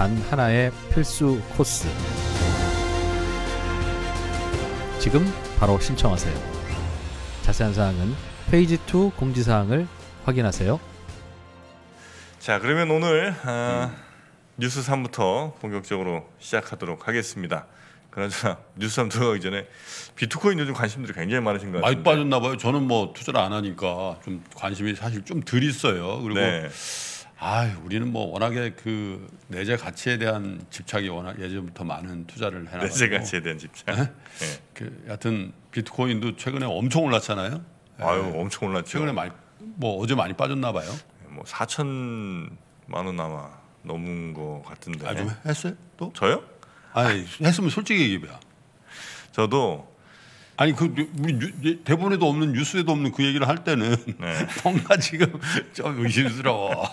단 하나의 필수 코스. 지금 바로 신청하세요. 자세한 사항은 페이지 2 공지사항을 확인하세요. 자, 그러면 오늘 어, 뉴스 3부터 본격적으로 시작하도록 하겠습니다. 그나저나 뉴스 3 들어가기 전에 비트코인 요즘 관심들이 굉장히 많으신 것 같아요. 많이 빠졌나 봐요. 저는 뭐 투자를 안 하니까 좀 관심이 사실 좀덜 있어요. 그리고 네. 아, 우리는 뭐 워낙에 그 내재 가치에 대한 집착이 워낙 예전부터 많은 투자를 해놨가지고 내재 가치에 대한 집착. 네? 네. 그여튼 비트코인도 최근에 엄청 올랐잖아요. 아유, 네. 엄청 올랐죠. 최근에 많이 뭐 어제 많이 빠졌나 봐요. 뭐 4천만 원남아 넘은 거 같은데. 아, 좀 했어요? 또? 저요? 아니, 했으면 솔직히 얘기해요. 저도 아니 그 우리 예, 대본에도 없는 뉴스에도 없는 그 얘기를 할 때는 네. 뭔가 지금 좀 의심스러워.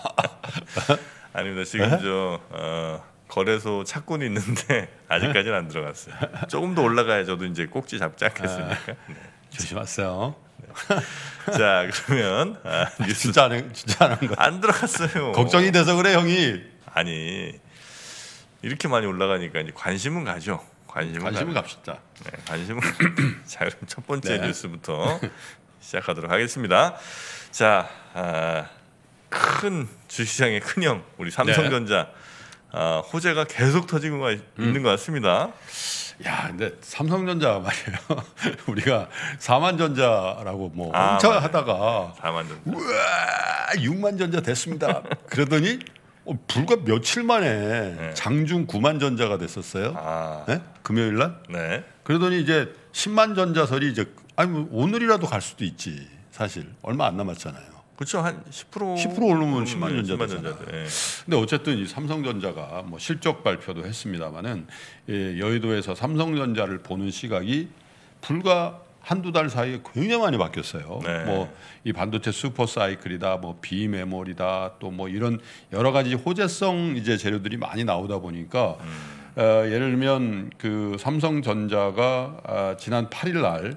아닙니다. 지금 네? 저 어, 거래소 착군 있는데 아직까지는 안 들어갔어요. 조금 더 올라가야 저도 이제 꼭지 잡지 않겠습니까? 아, 네. 조심하세요. 네. 자 그러면 아, 아, 뉴스 진짜 안 진짜 안한 거안 들어갔어요. 걱정이 돼서 그래 형이. 아니 이렇게 많이 올라가니까 이제 관심은 가죠. 관심은, 관심은 갑시다. 네, 관심은 자 그럼 첫 번째 네. 뉴스부터 시작하도록 하겠습니다. 자. 아, 큰 주시장의 큰형 우리 삼성전자 네. 어, 호재가 계속 터지고 가 있는 음. 것 같습니다. 야, 근데 삼성전자 말이에요. 우리가 사만전자라고 뭐 아, 엄청 맞아요. 하다가 사만전자. 우와, 6만전자 됐습니다. 그러더니 어, 불과 며칠 만에 네. 장중 9만전자가 됐었어요. 아. 네? 금요일 날. 네. 그러더니 이제 10만전자설이 이제 아니 뭐 오늘이라도 갈 수도 있지. 사실 얼마 안 남았잖아요. 그렇죠. 한10% 10% 오르면 10만 전자잖아요. 예. 근데 어쨌든 이 삼성전자가 뭐 실적 발표도 했습니다마는 예, 여의도에서 삼성전자를 보는 시각이 불과 한두 달 사이에 굉장히 많이 바뀌었어요. 네. 뭐이 반도체 슈퍼 사이클이다, 뭐 비메모리다, 또 뭐 이런 여러 가지 호재성 이제 재료들이 많이 나오다 보니까 음. 어, 예를 들면 그 삼성전자가 어, 지난 8일 날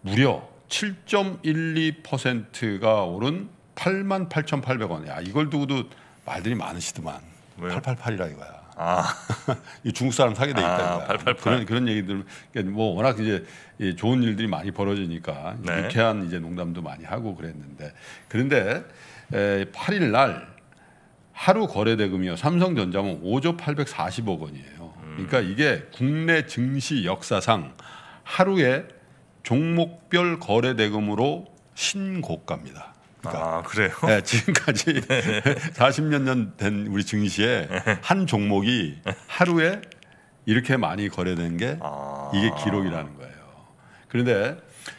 무려 7.12%가 오른 8만 8,800원. 야 이걸 두고도 말들이 많으시더만. 왜요? 888이라 이거야. 아. 이 중국 사람 사게 되겠다. 아, 888. 그런 그런 얘기들 그러니까 뭐 워낙 이제 좋은 일들이 많이 벌어지니까 네. 유쾌한 이제 농담도 많이 하고 그랬는데 그런데 8일 날 하루 거래 대금이요 삼성전자는 5조 840억 원이에요. 그러니까 음. 이게 국내 증시 역사상 하루에 종목별 거래 대금으로 신고가입니다. 그러니까 아 그래요? 네, 지금까지 네. 사십 몇년된 우리 증시에 네. 한 종목이 네. 하루에 이렇게 많이 거래된 게아 이게 기록이라는 거예요. 그런데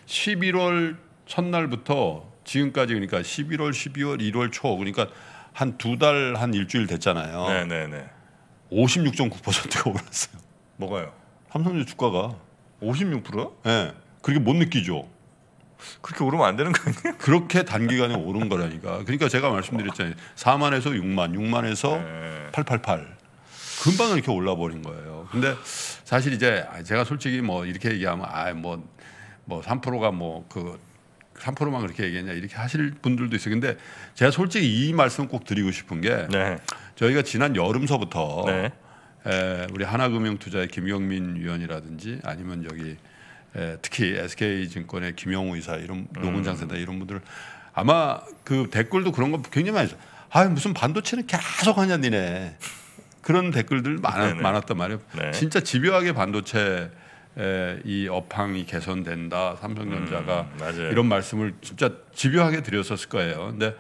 11월 첫날부터 지금까지 그러니까 11월, 12월, 1월 초 그러니까 한 두 달한 한 일주일 됐잖아요. 네네네. 56.9%가 올랐어요. 뭐가요? 삼성전자 주가가 56%? 네. 그렇게 못 느끼죠. 그렇게 오르면 안 되는 거 아니에요? 그렇게 단기간에 오른 거라니까. 그러니까 제가 말씀드렸잖아요. 4만에서 6만, 6만에서 네. 888. 금방 이렇게 올라 버린 거예요. 근데 사실 이제 제가 솔직히 뭐 이렇게 얘기하면 아 뭐뭐 뭐 3%가 뭐 그 3%만 그렇게 얘기했냐 이렇게 하실 분들도 있어요. 근데 제가 솔직히 이 말씀 꼭 드리고 싶은 게 네. 저희가 지난 여름서부터 네. 에, 우리 하나금융투자의 김경민 위원이라든지 아니면 여기 예, 특히 SK 증권의 김영우 이사 이런 음. 노건장센터 이런 분들 아마 그 댓글도 그런 거 굉장히 많이 있어아 무슨 반도체는 계속 하냐 니네 그런 댓글들 많, 많았단 말이에요. 네. 진짜 집요하게 반도체 에, 이 업황이 개선된다 삼성전자가 음, 이런 말씀을 진짜 집요하게 드렸었을 거예요. 근데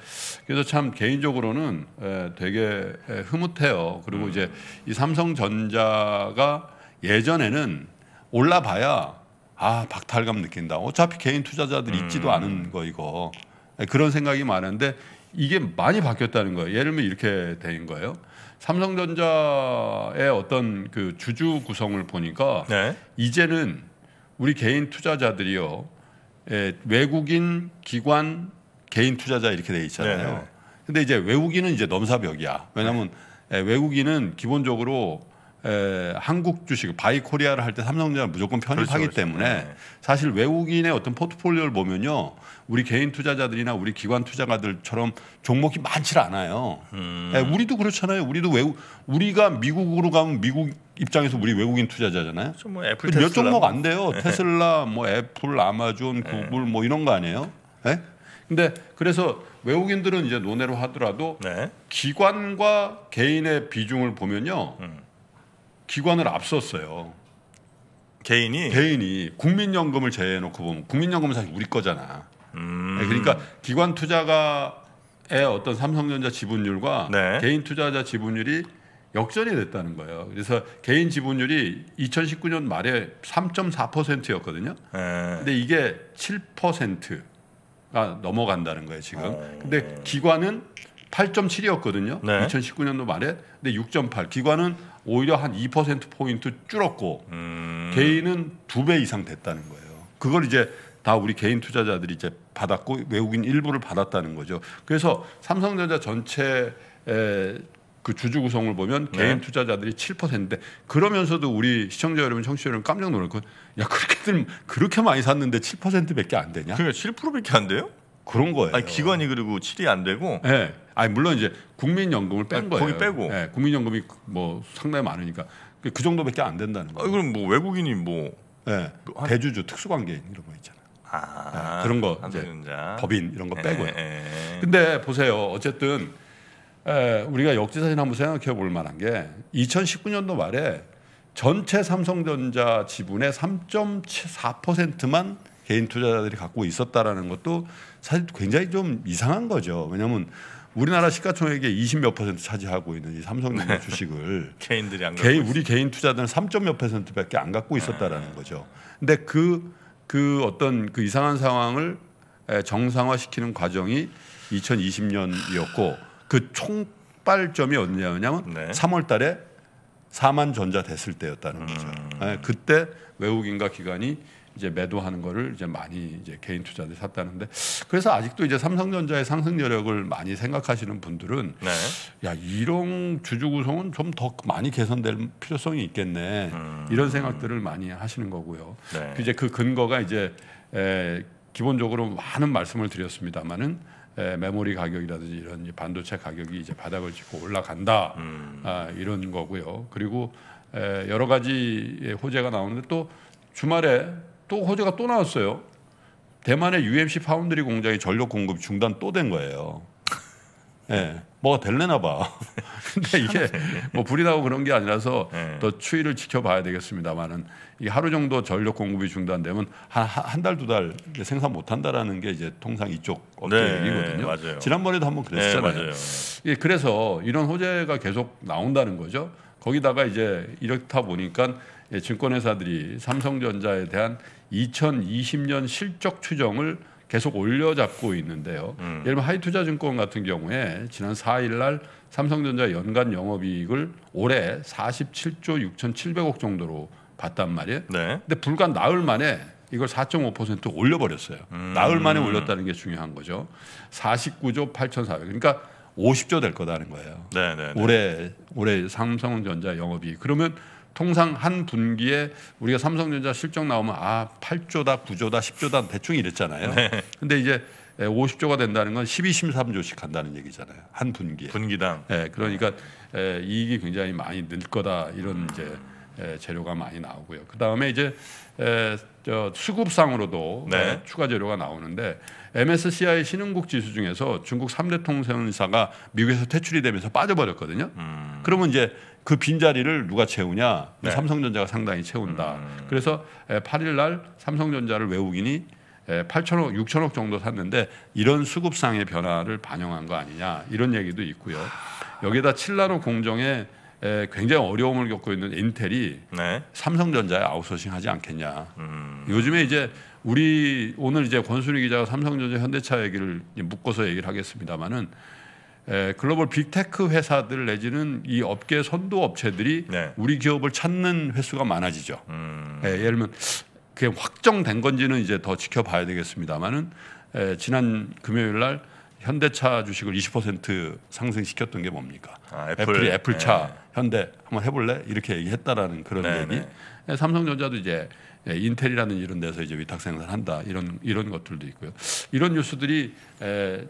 그래서 참 개인적으로는 에, 되게 에, 흐뭇해요. 그리고 음. 이제 이 삼성전자가 예전에는 올라봐야 아 박탈감 느낀다. 어차피 개인 투자자들이 있지도 음. 않은 거이거 예, 그런 생각이 많은데 이게 많이 바뀌었다는 거예요. 예를 들면 이렇게 된 거예요. 삼성전자의 어떤 그 주주 구성을 보니까 네. 이제는 우리 개인 투자자들이요 예, 외국인 기관 개인 투자자 이렇게 돼 있잖아요. 네. 근데 이제 외국인은 이제 넘사벽이야. 왜냐하면 네. 예, 외국인은 기본적으로 에, 한국 주식 바이코리아를 할 때 삼성전자 무조건 편입하기 그렇죠, 그렇죠. 때문에 네. 사실 외국인의 어떤 포트폴리오를 보면요 우리 개인 투자자들이나 우리 기관 투자가들처럼 종목이 많지 않아요. 음. 에, 우리도 그렇잖아요. 우리도 외국 우리가 미국으로 가면 미국 입장에서 우리 외국인 투자자잖아요. 그렇죠. 뭐 애플, 몇 종목 뭐. 안 돼요. 네. 테슬라, 뭐 애플, 아마존, 네. 구글 뭐 이런 거 아니에요. 에? 근데 그래서 외국인들은 이제 논외로 하더라도 네. 기관과 개인의 비중을 보면요. 음. 기관을 앞섰어요. 개인이 개인이 국민연금을 제외해놓고 보면 국민연금은 사실 우리 거잖아. 음. 네, 그러니까 기관 투자가의 어떤 삼성전자 지분율과 네. 개인 투자자 지분율이 역전이 됐다는 거예요. 그래서 개인 지분율이 2019년 말에 3.4%였거든요. 네. 근데 이게 7%가 넘어간다는 거예요 지금. 어. 근데 기관은 8.7이었거든요. 네. 2019년도 말에 근데 6.8 기관은 오히려 한 2%포인트 줄었고 음. 개인은 두 배 이상 됐다는 거예요. 그걸 이제 다 우리 개인 투자자들이 이제 받았고 외국인 일부를 받았다는 거죠. 그래서 삼성전자 전체 그 주주 구성을 보면 네. 개인 투자자들이 7%인데 그러면서도 우리 시청자 여러분, 청취자 여러분 깜짝 놀랄 건야 그렇게들 그렇게 많이 샀는데 7%밖에 안 되냐? 그게 그러니까 7%밖에 안 돼요? 그런 거예요. 아니, 기관이 그리고 7이 안 되고 네. 아니 물론 이제 국민연금을 뺀 아니, 거예요. 거기 빼고. 네, 국민연금이 뭐 상당히 많으니까 그, 그 정도밖에 안 된다는 거예요. 아, 그럼 뭐 외국인이 뭐 네, 한... 대주주 특수관계인 이런 거 있잖아요. 아, 네, 그런 거 이제 법인 이런 거 예, 빼고요. 에, 예, 에. 예. 근데 보세요. 어쨌든 에, 우리가 역지사진 한번 생각해 볼 만한 게 2019년도 말에 전체 삼성전자 지분의 3.4%만 개인 투자자들이 갖고 있었다라는 것도 사실 굉장히 좀 이상한 거죠. 왜냐하면 우리나라 시가총액의 20몇 퍼센트 차지하고 있는 이 삼성전자 네. 주식을 개인들이 안 개인 우리 개인 투자자는 3.몇 퍼센트밖에 안 갖고 있었다라는 네. 거죠. 근데 그그 그 어떤 그 이상한 상황을 정상화시키는 과정이 2020년이었고 그 총발점이 언제냐면 네. 3월달에 4만 전자 됐을 때였다는 거죠. 음. 그때 외국인과 기관이 이제 매도하는 거를 이제 많이 이제 개인 투자들 샀다는데 그래서 아직도 이제 삼성전자의 상승 여력을 많이 생각하시는 분들은 네. 야이용 주주 구성은 좀 더 많이 개선될 필요성이 있겠네 음. 이런 생각들을 많이 하시는 거고요. 네. 이제 그 근거가 이제 에, 기본적으로 많은 말씀을 드렸습니다만은 에, 메모리 가격이라든지 이런 반도체 가격이 이제 바닥을 짚고 올라간다 음. 아, 이런 거고요. 그리고 에, 여러 가지 호재가 나오는데 또 주말에 또 호재가 또 나왔어요. 대만의 UMC 파운드리 공장이 전력 공급 중단 또 된 거예요. 예. 네, 뭐가 될래나 봐. 근데 이게 뭐 불이 나고 그런 게 아니라서 네. 더 추이를 지켜봐야 되겠습니다만은 이 하루 정도 전력 공급이 중단되면 한한달두달 달 생산 못 한다라는 게 이제 통상 이쪽 업계 네, 거든요맞 지난번에도 한번 네, 그랬잖아요. 예, 그래서 이런 호재가 계속 나온다는 거죠. 거기다가 이제 이렇다 보니까 예, 증권회사들이 삼성전자에 대한 2020년 실적 추정을 계속 올려잡고 있는데요. 음. 예를 들면 하이투자증권 같은 경우에 지난 4일 날 삼성전자 연간 영업이익을 올해 47조 6,700억 정도로 봤단 말이에요. 네. 근데 불과 나흘 만에 이걸 4.5% 올려버렸어요. 음. 나흘 만에 올렸다는 게 중요한 거죠. 49조 8,400. 억 그러니까 50조 될 거다는 거예요. 네, 네, 네. 올해 올해 삼성전자 영업이 익 그러면 통상 한 분기에 우리가 삼성전자 실적 나오면 아 8조다 9조다 10조다 대충 이랬잖아요. 네. 근데 이제 50조가 된다는 건 12심삼조씩 간다는 얘기잖아요. 한 분기에. 분기당. 예, 네, 그러니까 에, 이익이 굉장히 많이 늘 거다 이런 음. 이제 에, 재료가 많이 나오고요. 그 다음에 이제 에, 저 수급상으로도 네. 추가 재료가 나오는데 MSCI 신흥국 지수 중에서 중국 삼대 통신사가 미국에서 퇴출이 되면서 빠져버렸거든요. 음. 그러면 이제 그 빈자리를 누가 채우냐? 그 네. 삼성전자가 상당히 채운다. 음. 그래서 8일 날 삼성전자를 외국인이 8천억, 6천억 정도 샀는데 이런 수급상의 변화를 반영한 거 아니냐 이런 얘기도 있고요. 여기에다 칠라노 공정에 굉장히 어려움을 겪고 있는 인텔이 네. 삼성전자에 아웃소싱하지 않겠냐. 음. 요즘에 이제 우리 오늘 이제 권순희 기자가 삼성전자 현대차 얘기를 묶어서 얘기를 하겠습니다마는 예, 글로벌 빅테크 회사들 내지는 이 업계 선도 업체들이 네. 우리 기업을 찾는 횟수가 많아지죠. 음. 예, 예를 들면 그게 확정된 건지는 이제 더 지켜봐야 되겠습니다만은 에, 예, 지난 금요일 날 현대차 주식을 20% 상승시켰던 게 뭡니까? 아, 애플. 이 애플, 애플차 네. 현대 한번 해볼래 이렇게 얘기했다라는 그런 네, 얘기. 에, 네. 예, 삼성전자도 이제 예, 인텔이라는 이런 데서 이제 위탁생산 한다 이런 이런 것들도 있고요. 이런 뉴스들이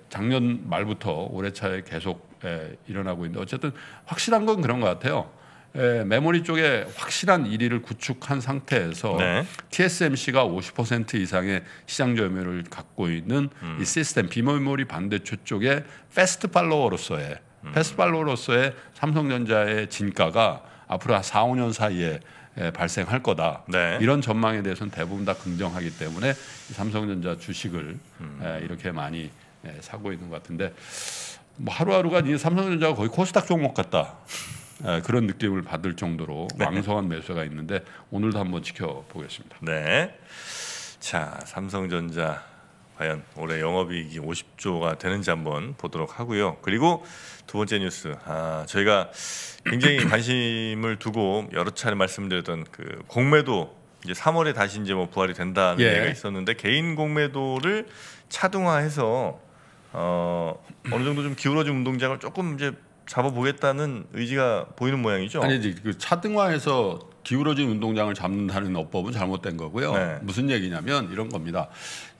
작년 말부터 올해 차에 계속 일어나고 있는데 어쨌든 확실한 건 그런 것 같아요. 메모리 쪽에 확실한 1위를 구축한 상태에서 네. TSMC가 50% 이상의 시장 점유율을 갖고 있는 음. 이 시스템 비메모리 반대쪽 쪽에 패스트 팔로워로서의 음. 패스트 팔로워로서의 삼성전자의 진가가 앞으로 4, 5년 사이에 예, 발생할 거다. 네. 이런 전망에 대해서는 대부분 다 긍정하기 때문에 삼성전자 주식을 음. 예, 이렇게 많이 예, 사고 있는 것 같은데 뭐 하루하루가 이제 삼성전자가 거의 코스닥 종목 같다. 그런 느낌을 받을 정도로 네. 왕성한 매수가 있는데 오늘도 한번 지켜보겠습니다. 네. 자, 삼성전자 과연 올해 영업이익이 50조가 되는지 한번 보도록 하고요. 그리고 두 번째 뉴스, 아, 저희가 굉장히 관심을 두고 여러 차례 말씀드렸던 그 공매도 이제 3월에 다시 이제 뭐 부활이 된다는 예. 얘기가 있었는데 개인 공매도를 차등화해서 어, 어느 정도 좀 기울어진 운동장을 조금 이제 잡아보겠다는 의지가 보이는 모양이죠. 아니지 그 차등화해서 기울어진 운동장을 잡는다는 어법은 잘못된 거고요. 네. 무슨 얘기냐면 이런 겁니다.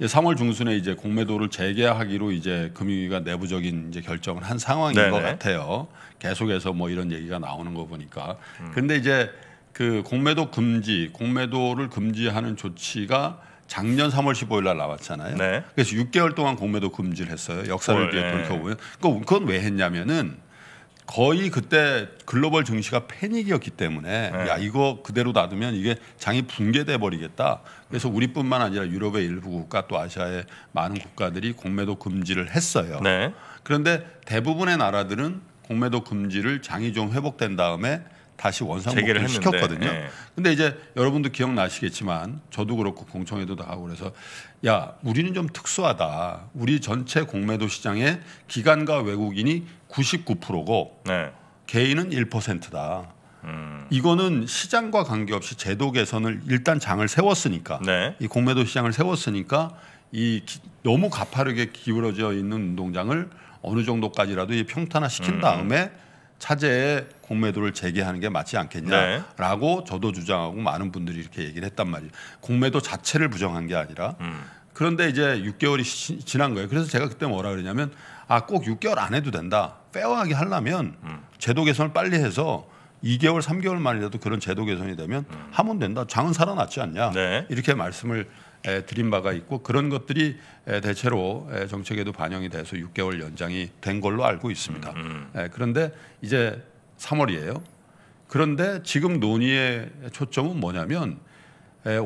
3월 중순에 이제 공매도를 재개하기로 이제 금융위가 내부적인 이제 결정을 한 상황인 네네. 것 같아요. 계속해서 뭐 이런 얘기가 나오는 거 보니까. 음. 근데 이제 그 공매도 금지, 공매도를 금지하는 조치가 작년 3월 15일 날 나왔잖아요. 네. 그래서 6개월 동안 공매도 금지를 했어요. 역사를 헐, 네. 예. 돌이켜보면. 그건 왜 했냐면은 거의 그때 글로벌 증시가 패닉이었기 때문에 네. 야 이거 그대로 놔두면 이게 장이 붕괴돼 버리겠다. 그래서 우리뿐만 아니라 유럽의 일부 국가 또 아시아의 많은 국가들이 공매도 금지를 했어요. 네. 그런데 대부분의 나라들은 공매도 금지를 장이 좀 회복된 다음에 다시 원상복귀를 시켰거든요. 예. 근데 이제 여러분도 기억나시겠지만 저도 그렇고 공청회도 다하고 그래서 야 우리는 좀 특수하다. 우리 전체 공매도 시장에 기관과 외국인이 99%고 네. 개인은 1%다. 음. 이거는 시장과 관계없이 제도 개선을 일단 장을 세웠으니까 네. 이 공매도 시장을 세웠으니까 이 기, 너무 가파르게 기울어져 있는 운동장을 어느 정도까지라도 평탄화 시킨 음. 다음에 차제에 공매도를 재개하는 게 맞지 않겠냐라고 네. 저도 주장하고 많은 분들이 이렇게 얘기를 했단 말이에요. 공매도 자체를 부정한 게 아니라 음. 그런데 이제 6개월이 지, 난 거예요. 그래서 제가 그때 뭐라 그러냐면 아 꼭 6개월 안 해도 된다. 페어하게 하려면 음. 제도 개선을 빨리 해서 2개월, 3개월 만이라도 그런 제도 개선이 되면 음. 하면 된다. 장은 살아났지 않냐. 네. 이렇게 말씀을 드린 바가 있고 그런 것들이 대체로 정책에도 반영이 돼서 6개월 연장이 된 걸로 알고 있습니다. 음, 음. 그런데 이제 3월이에요. 그런데 지금 논의의 초점은 뭐냐면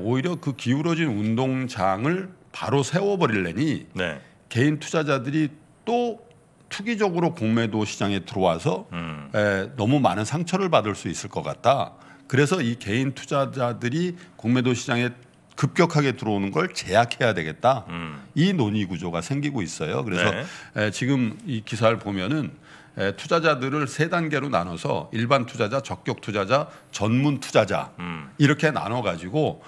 오히려 그 기울어진 운동장을 바로 세워버릴래니 네. 개인 투자자들이 또 투기적으로 공매도 시장에 들어와서 음. 에, 너무 많은 상처를 받을 수 있을 것 같다. 그래서 이 개인 투자자들이 공매도 시장에 급격하게 들어오는 걸 제약해야 되겠다. 음. 이 논의 구조가 생기고 있어요. 그래서 네. 에, 지금 이 기사를 보면은 투자자들을 세 단계로 나눠서 일반 투자자, 적격 투자자, 전문 투자자 음. 이렇게 나눠 가지고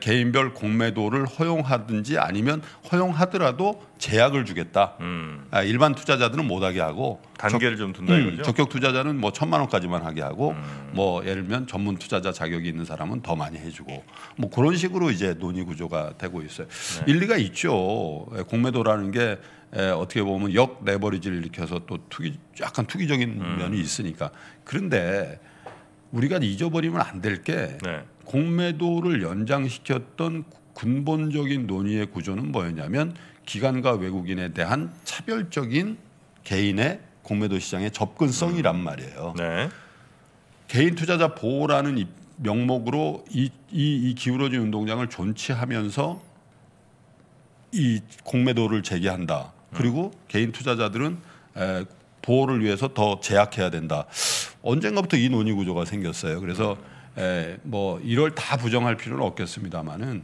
개인별 공매도를 허용하든지 아니면 허용하더라도 제약을 주겠다. 음. 아, 일반 투자자들은 못하게 하고 단계를 적, 좀 둔다 음, 이거죠. 음, 적격 투자자는 뭐 천만 원까지만 하게 하고 음. 뭐 예를 들면 전문 투자자 자격이 있는 사람은 더 많이 해주고 뭐 그런 식으로 이제 논의 구조가 되고 있어요. 네. 일리가 있죠. 공매도라는 게 에, 어떻게 보면 역 레버리지를 일으켜서 또 투기 약간 투기적인 음. 면이 있으니까 그런데 우리가 잊어버리면 안 될게 네. 공매도를 연장시켰던 근본적인 논의의 구조는 뭐였냐면 기관과 외국인에 대한 차별적인 개인의 공매도 시장의 접근성이란 음. 말이에요. 네. 개인 투자자 보호라는 명목으로 이, 이, 이 기울어진 운동장을 존치하면서 이 공매도를 재개한다. 그리고 개인 투자자들은 에, 보호를 위해서 더 제약해야 된다. 언젠가부터 이 논의 구조가 생겼어요. 그래서 에, 뭐 이걸 다 부정할 필요는 없겠습니다만은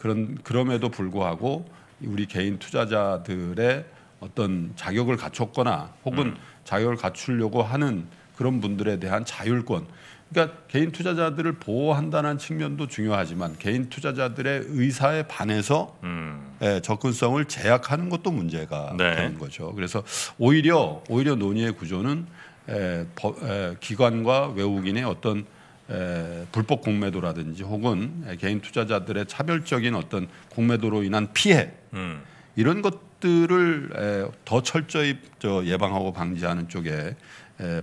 그런 그럼에도 불구하고 우리 개인 투자자들의 어떤 자격을 갖췄거나 혹은 음. 자격을 갖추려고 하는 그런 분들에 대한 자율권 그러니까 개인 투자자들을 보호한다는 측면도 중요하지만 개인 투자자들의 의사에 반해서 음. 예, 접근성을 제약하는 것도 문제가 네. 되는 거죠. 그래서 오히려 오히려 논의의 구조는 에, 예, 버, 에, 예, 기관과 외국인의 어떤 에, 예, 불법 공매도라든지 혹은 개인 투자자들의 차별적인 어떤 공매도로 인한 피해 음. 이런 것들을 에, 더 철저히 저, 예방하고 방지하는 쪽에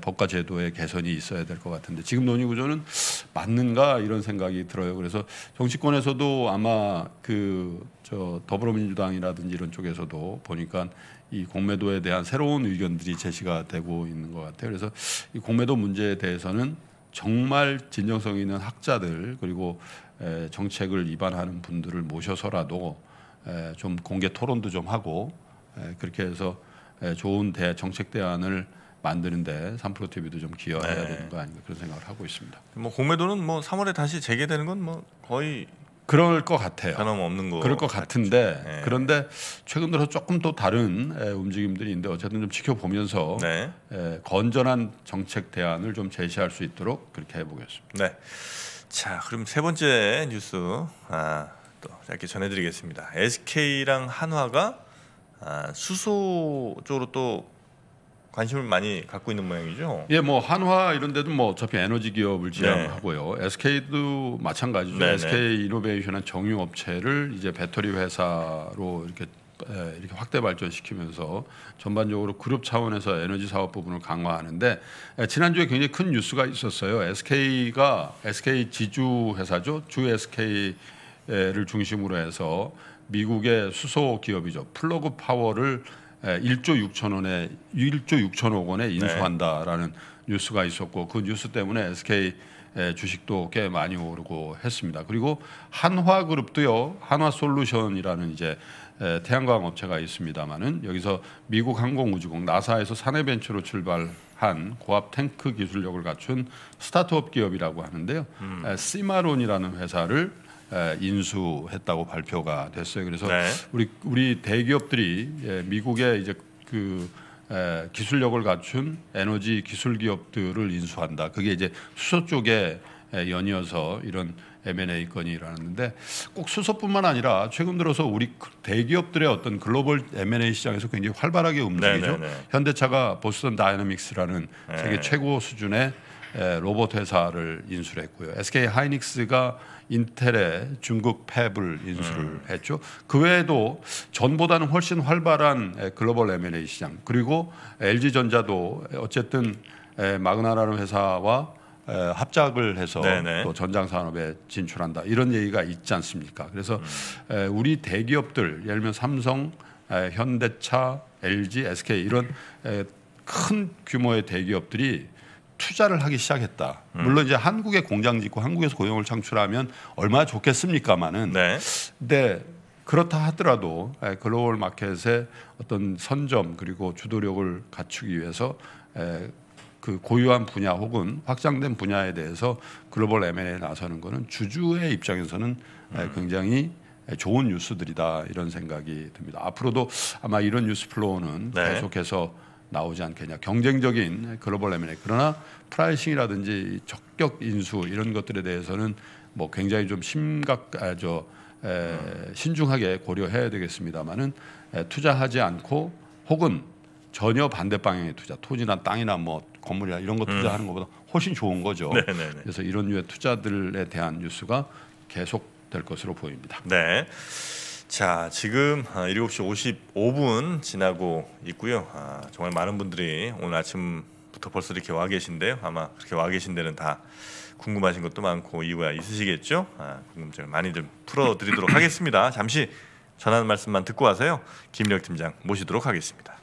법과 제도의 개선이 있어야 될 것 같은데 지금 논의 구조는 맞는가 이런 생각이 들어요. 그래서 정치권에서도 아마 그 저 더불어민주당이라든지 이런 쪽에서도 보니까 이 공매도에 대한 새로운 의견들이 제시가 되고 있는 것 같아요. 그래서 이 공매도 문제에 대해서는 정말 진정성 있는 학자들 그리고 정책을 입안하는 분들을 모셔서라도 좀 공개 토론도 좀 하고 그렇게 해서 좋은 대 정책 대안을 만드는데 3%프로 t v 도좀 기여해야 네. 되는 거 아닌가 그런 생각을 하고 있습니다. 뭐 공매도는 뭐 3월에 다시 재개되는 건 뭐 거의 그럴 것 같아요. 변함없는 거. 그럴 것 같은데 네. 그런데 최근 들어 조금 또 다른 움직임들이 있는데 어쨌든 좀 지켜보면서 네. 건전한 정책 대안을 좀 제시할 수 있도록 그렇게 해보겠습니다. 네. 자 그럼 세 번째 뉴스 아, 또 짧게 전해드리겠습니다. SK랑 한화가 아, 수소 쪽으로 또 관심을 많이 갖고 있는 모양이죠. 예, 뭐 한화 이런 데도 뭐 어차피 에너지 기업을 네. 지향하고요. 네. SK도 마찬가지죠. 네네. SK 이노베이션은 정유 업체를 이제 배터리 회사로 이렇게 이렇게 확대 발전시키면서 전반적으로 그룹 차원에서 에너지 사업 부분을 강화하는데 지난주에 굉장히 큰 뉴스가 있었어요. SK가 SK 지주 회사죠. 주 SK를 중심으로 해서 미국의 수소 기업이죠. 플러그 파워를 1조 예, 6천원에 1조 6천억 원에 인수한다라는 네. 뉴스가 있었고 그 뉴스 때문에 SK 주식도 꽤 많이 오르고 했습니다. 그리고 한화그룹도요. 한화솔루션이라는 이제 태양광 업체가 있습니다만은 여기서 미국 항공우주국 나사에서 사내 벤처로 출발한 고압 탱크 기술력을 갖춘 스타트업 기업이라고 하는데요. 음. 시마론이라는 회사를 인수했다고 발표가 됐어요. 그래서 네. 우리 우리 대기업들이 예, 미국의 이제 그 기술력을 갖춘 에너지 기술 기업들을 인수한다. 그게 이제 수소 쪽에 연이어서 이런 M&A 건이 일어났는데 꼭 수소뿐만 아니라 최근 들어서 우리 그 대기업들의 어떤 글로벌 M&A 시장에서 굉장히 활발하게 움직이죠. 네네네. 네, 네. 현대차가 보스턴 다이내믹스라는 네. 세계 최고 수준의 예, 로봇 회사를 인수했고요. SK 하이닉스가 인텔의 중국 팹을 인수를 음. 했죠. 그 외에도 전보다는 훨씬 활발한 예, 글로벌 M&A 시장 그리고 LG 전자도 어쨌든 예, 마그나라는 회사와 합작을 해서 네네. 또 전장 산업에 진출한다 이런 얘기가 있지 않습니까? 그래서 음. 우리 대기업들 예를 들면 삼성, 현대차, LG, SK 이런 큰 규모의 대기업들이 투자를 하기 시작했다. 음. 물론 이제 한국에 공장 짓고 한국에서 고용을 창출하면 얼마나 좋겠습니까마는 네. 근 그렇다 하더라도 예, 글로벌 마켓의 어떤 선점 그리고 주도력을 갖추기 위해서 예, 그 고유한 분야 혹은 확장된 분야에 대해서 글로벌 M&A에 나서는 것은 주주의 입장에서는 예, 음. 굉장히 좋은 뉴스들이다 이런 생각이 듭니다. 앞으로도 아마 이런 뉴스 플로우는 네. 계속해서 나오지 않겠냐. 경쟁적인 글로벌 M&A 그러나 프라이싱이라든지 적격 인수 이런 것들에 대해서는 뭐 굉장히 좀 심각 아저 에, 신중하게 고려해야 되겠습니다만은 투자하지 않고 혹은 전혀 반대 방향의 투자 토지나 땅이나 뭐 건물이나 이런 거 음. 투자하는 음. 것보다 훨씬 좋은 거죠. 네네네. 네, 네. 그래서 이런 유의 투자들에 대한 뉴스가 계속 될 것으로 보입니다. 네. 자, 지금 7시 아, 55분 지나고 있고요. 아, 정말 많은 분들이 오늘 아침부터 벌써 이렇게 와 계신데요. 아마 그렇게 와 계신 데는 다 궁금하신 것도 많고 이유가 있으시겠죠. 아, 궁금증을 많이 좀 풀어드리도록 하겠습니다. 잠시 전하는 말씀만 듣고 와서요. 김력 팀장 모시도록 하겠습니다.